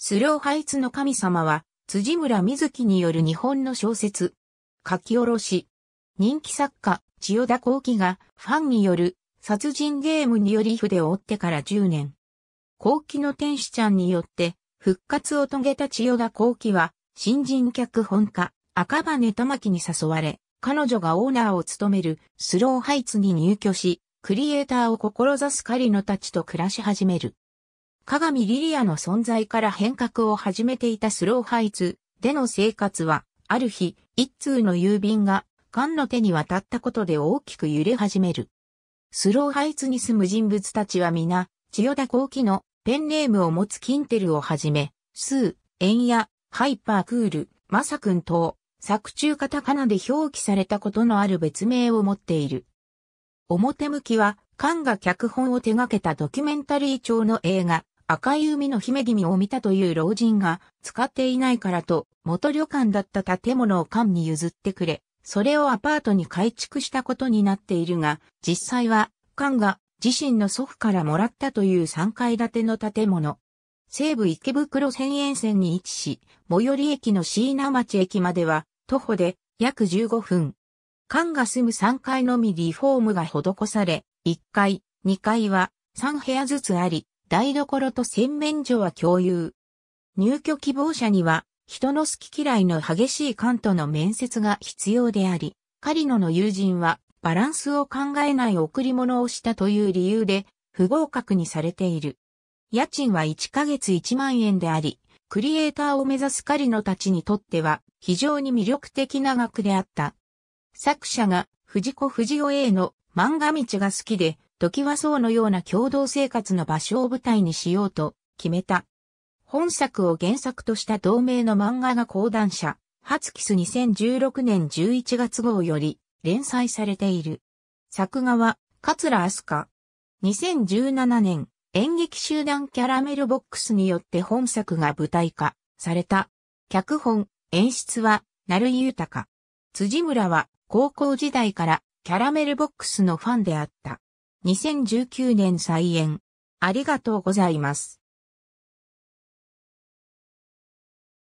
スローハイツの神様は、辻村瑞希による日本の小説、書き下ろし。人気作家、千代田光輝が、ファンによる、殺人ゲームにより筆を追ってから10年。光輝の天使ちゃんによって、復活を遂げた千代田光輝は、新人脚本家、赤羽玉木に誘われ、彼女がオーナーを務めるスローハイツに入居し、クリエイターを志す狩野たちと暮らし始める。鏡リリアの存在から変革を始めていたスローハイツでの生活は、ある日、一通の郵便が、ガンの手に渡ったことで大きく揺れ始める。スローハイツに住む人物たちは皆、千代田光輝のペンネームを持つキンテルをはじめ、スー、エンヤ、ハイパークール、マサ君等、作中カタカナで表記されたことのある別名を持っている。表向きは、カンが脚本を手掛けたドキュメンタリー調の映画、赤い海の姫君を見たという老人が使っていないからと元旅館だった建物を館に譲ってくれ、それをアパートに改築したことになっているが、実際は館が自身の祖父からもらったという3階建ての建物。西武池袋線沿線に位置し、最寄り駅の椎名町駅までは徒歩で約15分。館が住む3階のみリフォームが施され、1階、2階は3部屋ずつあり、台所と洗面所は共有。入居希望者には、人の好き嫌いの激しい官との面接が必要であり、カリノの友人はバランスを考えない贈り物をしたという理由で不合格にされている。家賃は1ヶ月1万円であり、クリエイターを目指すカリノたちにとっては非常に魅力的な額であった。作者が藤子藤尾 A の漫画道が好きで、時はうのような共同生活の場所を舞台にしようと決めた。本作を原作とした同名の漫画が講談社、初キス2016年11月号より連載されている。作画は、桂飛鳥。2017年、演劇集団キャラメルボックスによって本作が舞台化された。脚本、演出は、成井豊。辻村は、高校時代からキャラメルボックスのファンであった。2019年再演。ありがとうございます。